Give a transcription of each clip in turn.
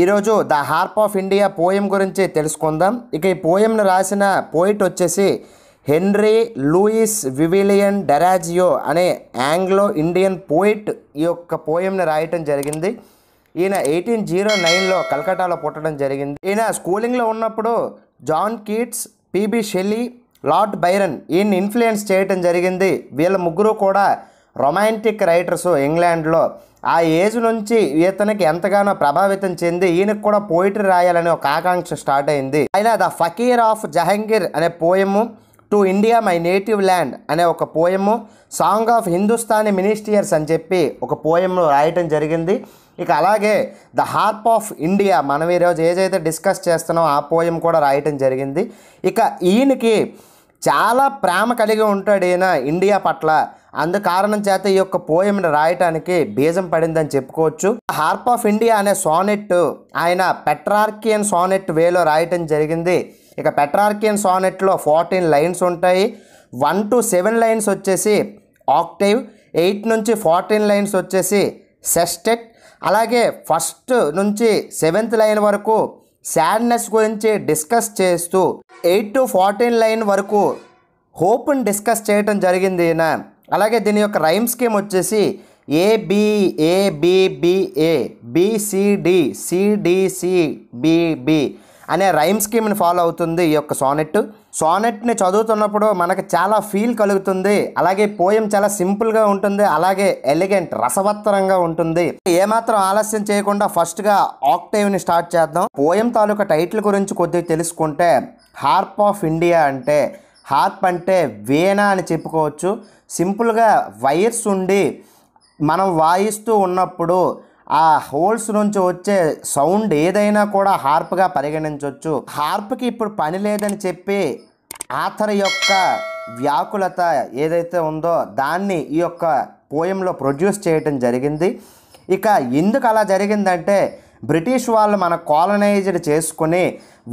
ఈరోజు the harp of India poem గురించి తెలుసుకుందాం ఇక ఈ పోయంను రాసిన పోయిట్ వచ్చేసి హెన్రీ లూయిస్ వివిలియన్ డెరాజియో అనే ఆంగ్లో ఇండియన్ పోయిట్ ఈ యొక్క పోయంను రాయటం జరిగింది ఈయన ఎయిటీన్ జీరో నైన్లో కలకటాలో పుట్టడం జరిగింది ఈయన స్కూలింగ్లో ఉన్నప్పుడు John Keats P B Shelley Lord Byron ఈయన్ని ఇన్ఫ్లుయెన్స్ చేయటం జరిగింది వీళ్ళ ముగ్గురు కూడా రొమాంటిక్ రైటర్స్ ఇంగ్లాండ్లో ఆ ఏజ్ నుంచి ఈతనికి ఎంతగానో ప్రభావితం చెంది ఈయనకు కూడా పోయిటరీ రాయాలనే ఒక ఆకాంక్ష స్టార్ట్ అయింది అయినా ద ఫకీర్ ఆఫ్ జహంగీర్ అనే poem to India my native land అనే ఒక poem song of Hindustani minstrels అని చెప్పి ఒక పోయమ్ను రాయటం జరిగింది ఇక అలాగే ద హార్ప్ ఆఫ్ ఇండియా మనం ఈరోజు ఏదైతే డిస్కస్ చేస్తున్నామో ఆ పోయం కూడా రాయటం జరిగింది ఇక ఈయనకి చాలా ప్రేమ కలిగి ఉంటాడు ఈయన ఇండియా పట్ల అందుకారణం చేత ఈ యొక్క పోయంని రాయటానికి బీజం పడిందని చెప్పుకోవచ్చు హార్ప్ ఆఫ్ ఇండియా అనే సోనెట్ ఆయన పెట్రార్కియన్ సోనెట్ వేలో రాయటం జరిగింది ఇక పెట్రార్కియన్ సోనెట్లో ఫార్టీన్ లైన్స్ ఉంటాయి వన్ టు సెవెన్ లైన్స్ వచ్చేసి ఆక్టైవ్ ఎయిట్ నుంచి ఫార్టీన్ లైన్స్ వచ్చేసి సెస్టెట్ అలాగే ఫస్ట్ నుంచి సెవెంత్ లైన్ వరకు శాడ్నెస్ గురించి డిస్కస్ చేస్తూ ఎయిట్ టు ఫార్టీన్ లైన్ వరకు హోప్ని డిస్కస్ చేయటం జరిగింది ఈయన అలాగే దీని యొక్క రైమ్ స్కీమ్ వచ్చేసి ఏబిఏబిబిఏ బిసిడి సిడిసిబిబి అనే రైమ్ స్కీమ్ని ఫాలో అవుతుంది ఈ యొక్క సానెట్ సానెట్ని చదువుతున్నప్పుడు మనకు చాలా ఫీల్ కలుగుతుంది అలాగే పోయం చాలా సింపుల్గా ఉంటుంది అలాగే ఎలిగెంట్ రసవత్తరంగా ఉంటుంది ఏమాత్రం ఆలస్యం చేయకుండా ఫస్ట్గా ఆక్టైవ్ని స్టార్ట్ చేద్దాం పోయం తాలూకా టైటిల్ గురించి కొద్దిగా తెలుసుకుంటే హార్ప్ ఆఫ్ ఇండియా అంటే హార్ప్ అంటే వేణా అని చెప్పుకోవచ్చు సింపుల్గా వైర్స్ ఉండి మనం వాయిస్తూ ఉన్నప్పుడు ఆ హోల్స్ నుంచి వచ్చే సౌండ్ ఏదైనా కూడా హార్ప్గా పరిగణించవచ్చు హార్ప్కి ఇప్పుడు పని లేదని చెప్పి ఆథర్ యొక్క వ్యాకులత ఏదైతే ఉందో దాన్ని ఈ యొక్క పోయంలో ప్రొడ్యూస్ చేయటం జరిగింది ఇక ఎందుకు అలా జరిగిందంటే బ్రిటిష్ వాళ్ళు మన కాలనైజ్డ్ చేసుకుని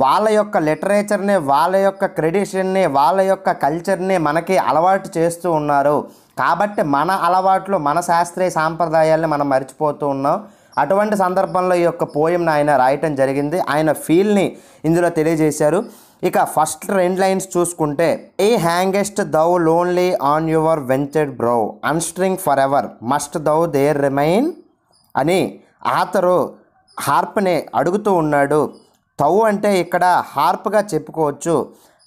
వాళ్ళ యొక్క లిటరేచర్ని వాళ్ళ యొక్క క్రెడిషన్ని వాళ్ళ యొక్క కల్చర్ని మనకి అలవాటు చేస్తూ ఉన్నారు కాబట్టి మన అలవాట్లు మన శాస్త్రీయ సాంప్రదాయాల్ని మనం మర్చిపోతూ ఉన్నాం అటువంటి సందర్భంలో ఈ యొక్క పోయంను ఆయన రాయటం జరిగింది ఆయన ఫీల్ని ఇందులో తెలియజేశారు ఇక ఫస్ట్ రెండు లైన్స్ చూసుకుంటే a hangest thou lonely on your ventured brow unstrung for ever must thou there remain అని ఆతరు హార్ప్నే అడుగుతూ ఉన్నాడు తవ్వు అంటే ఇక్కడ హార్ప్గా చెప్పుకోవచ్చు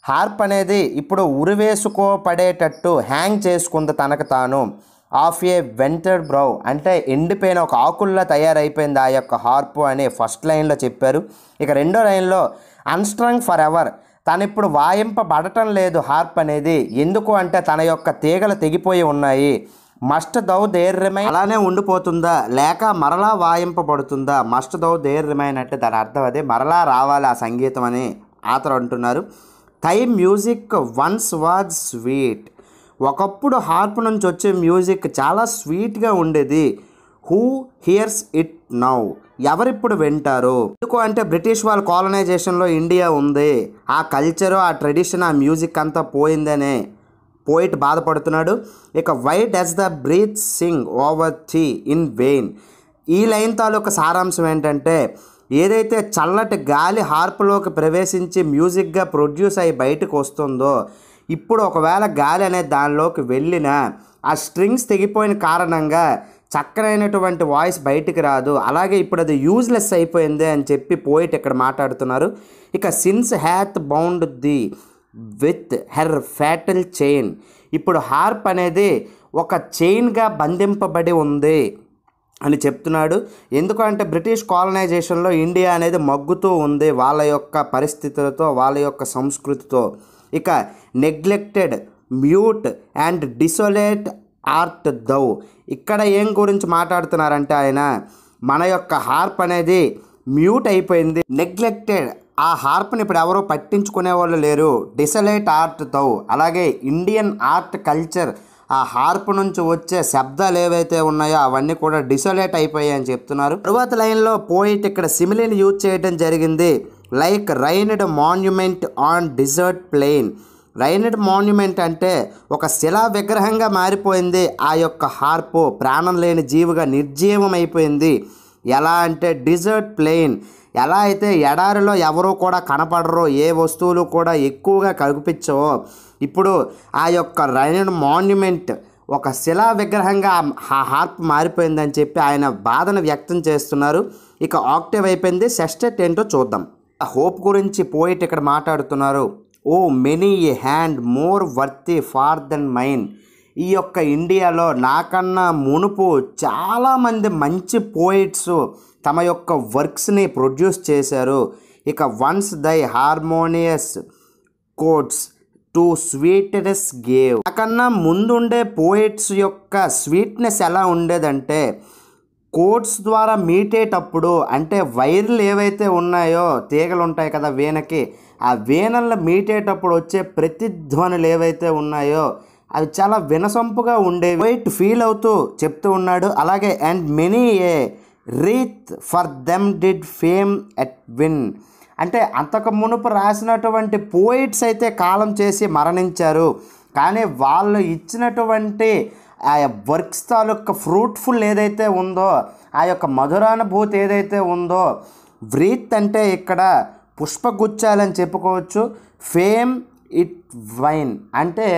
హార్ప్ అనేది ఇప్పుడు ఉరివేసుకోపడేటట్టు హ్యాంగ్ చేసుకుంది తనకు తాను ఆఫ్ ఏ వెంటర్ బ్రౌ అంటే ఎండిపోయిన ఒక ఆకుల్లా తయారైపోయింది ఆ యొక్క హార్ప్ అని ఫస్ట్ లైన్లో చెప్పారు ఇక రెండో లైన్లో అన్స్ట్రాంగ్ ఫర్ ఎవర్ తనిప్పుడు వాయింపబడటం లేదు హార్ప్ అనేది ఎందుకు అంటే తన యొక్క తీగలు తెగిపోయి ఉన్నాయి మస్ట్ దౌ దేర్ రిమైన్ అలానే ఉండిపోతుందా లేక మరలా వాయింపబడుతుందా మస్ట్ దౌ దేర్ రిమైన్ అంటే దాని అర్థం అదే మరలా రావాలి ఆ సంగీతం అని ఆతరు అంటున్నారు thy music once was sweet ఒకప్పుడు హార్ప్ నుంచి వచ్చే మ్యూజిక్ చాలా స్వీట్గా ఉండేది హూ హియర్స్ ఇట్ నౌ ఎవరిప్పుడు వింటారు ఎందుకు అంటే బ్రిటిష్ వాళ్ళ కాలనైజేషన్లో ఇండియా ఉంది ఆ కల్చరు ఆ ట్రెడిషన్ ఆ మ్యూజిక్ అంతా పోయిందనే పోయిట్ బాధపడుతున్నాడు ఇక why does the breath sing over thee in vain ఈ లైన్ తాలూకా సారాంశం ఏంటంటే ఏదైతే చల్లటి గాలి హార్పులోకి ప్రవేశించి మ్యూజిక్గా ప్రొడ్యూస్ అయ్యి బయటకు వస్తుందో ఇప్పుడు ఒకవేళ గాలి అనే దానిలోకి వెళ్ళిన ఆ స్ట్రింగ్స్ తెగిపోయిన కారణంగా చక్కనైనటువంటి వాయిస్ బయటికి రాదు అలాగే ఇప్పుడు అది యూజ్లెస్ అయిపోయింది అని చెప్పి పోయిట్ ఇక్కడ మాట్లాడుతున్నారు ఇక since hath bound thee with her fatal chain ఇప్పుడు హార్ప్ అనేది ఒక చైన్గా బంధింపబడి ఉంది అని చెప్తున్నాడు ఎందుకంటే బ్రిటిష్ కాలనైజేషన్లో ఇండియా అనేది మగ్గుతూ ఉంది వాళ్ళ యొక్క పరిస్థితులతో వాళ్ళ యొక్క సంస్కృతితో ఇక neglected mute and desolate art thou ఇక్కడ ఏం గురించి మాట్లాడుతున్నారంటే ఆయన మన యొక్క హార్ప్ అనేది మ్యూట్ అయిపోయింది నెగ్లెక్టెడ్ ఆ హార్ప్ని ఇప్పుడు ఎవరూ పట్టించుకునే వాళ్ళు లేరు డిసలైట్ ఆర్ట్ తౌ అలాగే ఇండియన్ ఆర్ట్ కల్చర్ ఆ హార్ప్ నుంచి వచ్చే శబ్దాలు ఏవైతే ఉన్నాయో అవన్నీ కూడా డిసోలేట్ అయిపోయాయి అని చెప్తున్నారు తరువాత లైన్లో పోయిట్ ఇక్కడ సిమిలీని యూజ్ చేయడం జరిగింది like ruined monument on desert plain ruined monument అంటే ఒక శిలా విగ్రహంగా మారిపోయింది ఆ యొక్క హార్పు ప్రాణం లేని జీవుగా నిర్జీవమైపోయింది ఎలా అంటే డిజర్ట్ ప్లెయిన్ ఎలా అయితే ఎడారిలో ఎవరూ కూడా కనపడరో ఏ వస్తువులు కూడా ఎక్కువగా కనిపించవో ఇప్పుడు ఆ యొక్క రైనడ్ మాన్యుమెంట్ ఒక శిలా విగ్రహంగా ఆ హార్ప్ మారిపోయిందని చెప్పి ఆయన బాధను వ్యక్తం చేస్తున్నారు ఇక ఆక్టివ్ అయిపోయింది సెస్టెట్ ఏంటో చూద్దాం హోప్ గురించి పోయిట్ ఇక్కడ మాట్లాడుతున్నారు O many a hand more worth far than mine ఈ యొక్క ఇండియాలో నాకన్నా మునుపు చాలామంది మంచి పోయిట్స్ తమ యొక్క వర్క్స్ని ప్రొడ్యూస్ చేశారు ఇక once thy harmonious chords to sweetness gave నాకన్నా ముందుండే పోయిట్స్ యొక్క స్వీట్నెస్ ఎలా ఉండేదంటే కోట్స్ ద్వారా మీటేటప్పుడు అంటే వైర్లు ఏవైతే ఉన్నాయో తీగలు ఉంటాయి కదా వీణకి ఆ వీణలను మీటేటప్పుడు వచ్చే ప్రతిధ్వనులు ఏవైతే ఉన్నాయో అవి చాలా వినసొంపుగా ఉండేవి వైట్ ఫీల్ అవుతూ చెప్తూ ఉన్నాడు అలాగే and many a wreath for them did fame entwine అంటే అంతకు మునుపు రాసినటువంటి పోయిట్స్ అయితే కాలం చేసి మరణించారు కానీ వాళ్ళు ఇచ్చినటువంటి ఆ వర్క్స్ తాలూకా ఫ్రూట్ఫుల్ ఏదైతే ఉందో ఆ యొక్క మధురానుభూతి ఏదైతే ఉందో వ్రీత్ అంటే ఇక్కడ పుష్పగుచ్చాలని చెప్పుకోవచ్చు ఫేమ్ ఇట్ వైన్ అంటే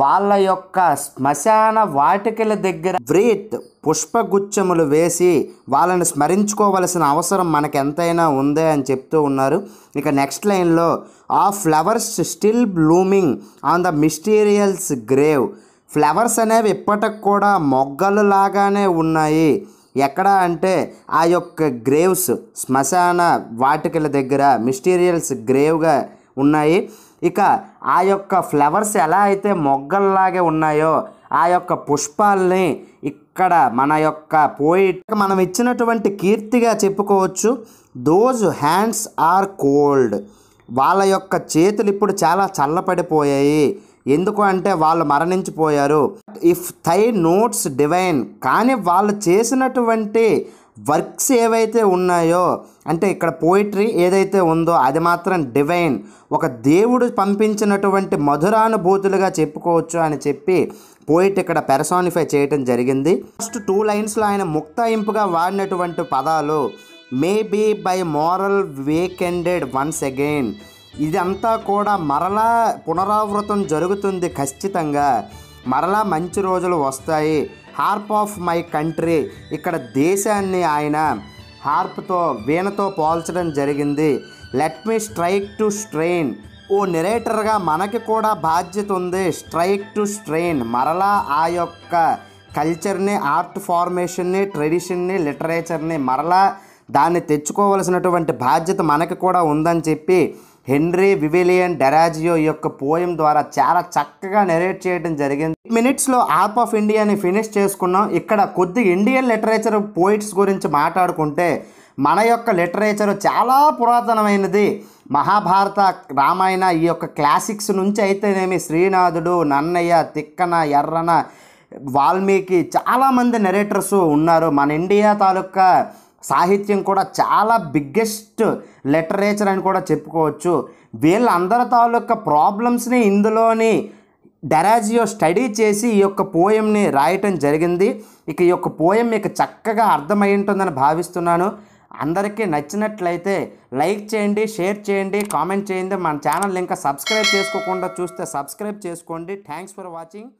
వాళ్ళ యొక్క శ్మశాన వాటికల దగ్గర వ్రీత్ పుష్పగుచ్చములు వేసి వాళ్ళని స్మరించుకోవలసిన అవసరం మనకు ఎంతైనా ఉందే అని చెప్తూ ఉన్నారు ఇక నెక్స్ట్ లైన్లో ఆ flowers still blooming on the mysterious grave flowers అనేవి ఇప్పటికి కూడా మొగ్గలు లాగానే ఉన్నాయి ఎక్కడ అంటే ఆ యొక్క గ్రేవ్స్ శ్మశాన వాటికల దగ్గర మిస్టీరియల్స్ గ్రేవ్గా ఉన్నాయి ఇక ఆ యొక్క ఫ్లవర్స్ ఎలా అయితే మొగ్గల్లాగే ఉన్నాయో ఆ యొక్క పుష్పాలని ఇక్కడ మన యొక్క పోయిట్ మనం ఇచ్చినటువంటి కీర్తిగా చెప్పుకోవచ్చు దోజ్ హ్యాండ్స్ ఆర్ కోల్డ్ వాళ్ళ యొక్క చేతులు ఇప్పుడు చాలా చల్లపడిపోయాయి ఎందుకు అంటే వాళ్ళు మరణించిపోయారు ఇఫ్ థై నోట్స్ డివైన్ కానీ వాళ్ళు చేసినటువంటి వర్క్స్ ఏవైతే ఉన్నాయో అంటే ఇక్కడ పోయిటరీ ఏదైతే ఉందో అది మాత్రం డివైన్ ఒక దేవుడు పంపించినటువంటి మధురానుభూతులుగా చెప్పుకోవచ్చు అని చెప్పి పోయిట్ ఇక్కడ పెరసానిఫై చేయటం జరిగింది ఫస్ట్ టూ లైన్స్లో ఆయన ముక్తాయింపుగా వాడినటువంటి పదాలు మే బీ బై మోరల్ వేకెండెడ్ వన్స్ అగైన్ ఇదంతా కూడా మరలా పునరావృతం జరుగుతుంది ఖచ్చితంగా మరలా మంచి రోజులు వస్తాయి హార్ప్ ఆఫ్ మై కంట్రీ ఇక్కడ దేశాన్ని ఆయన హార్ప్తో వీణతో పోల్చడం జరిగింది let me strike to strain ఓ నెరేటర్గా మనకి కూడా బాధ్యత ఉంది స్ట్రైక్ టు స్ట్రెయిన్ మరలా ఆ యొక్క కల్చర్ని ఆర్ట్ ఫార్మేషన్ని ట్రెడిషన్ని లిటరేచర్ని మరలా దాన్ని తెచ్చుకోవలసినటువంటి బాధ్యత మనకి కూడా ఉందని చెప్పి హెన్రీ వివిలియన్ డెరాజియో యొక్క పోయం ద్వారా చాలా చక్కగా నెరేట్ చేయడం జరిగింది మినిట్స్లో ఆర్ప్ ఆఫ్ ఇండియాని ఫినిష్ చేసుకున్నాం ఇక్కడ కొద్ది ఇండియన్ లిటరేచర్ పోయిట్స్ గురించి మాట్లాడుకుంటే మన యొక్క లిటరేచర్ చాలా పురాతనమైనది మహాభారత రామాయణ ఈ యొక్క క్లాసిక్స్ నుంచి అయితేనేమి శ్రీనాథుడు నన్నయ్య తిక్కన ఎర్రన వాల్మీకి చాలామంది నెరేటర్స్ ఉన్నారు మన ఇండియా తాలూకా సాహిత్యం కూడా చాలా బిగ్గెస్ట్ లిటరేచర్ అని కూడా చెప్పుకోవచ్చు వీళ్ళందరి తాలూకా ప్రాబ్లమ్స్ని ఇందులోని డెరాజియో స్టడీ చేసి ఈ యొక్క పోయంని రాయటం జరిగింది ఇక ఈ యొక్క పోయం మీకు చక్కగా అర్థమై ఉంటుందని భావిస్తున్నాను అందరికీ నచ్చినట్లయితే లైక్ చేయండి షేర్ చేయండి కామెంట్ చేయండి మన ఛానల్ ఇంకా సబ్స్క్రైబ్ చేసుకోకుండా చూస్తే సబ్స్క్రైబ్ చేసుకోండి థ్యాంక్స్ ఫర్ వాచింగ్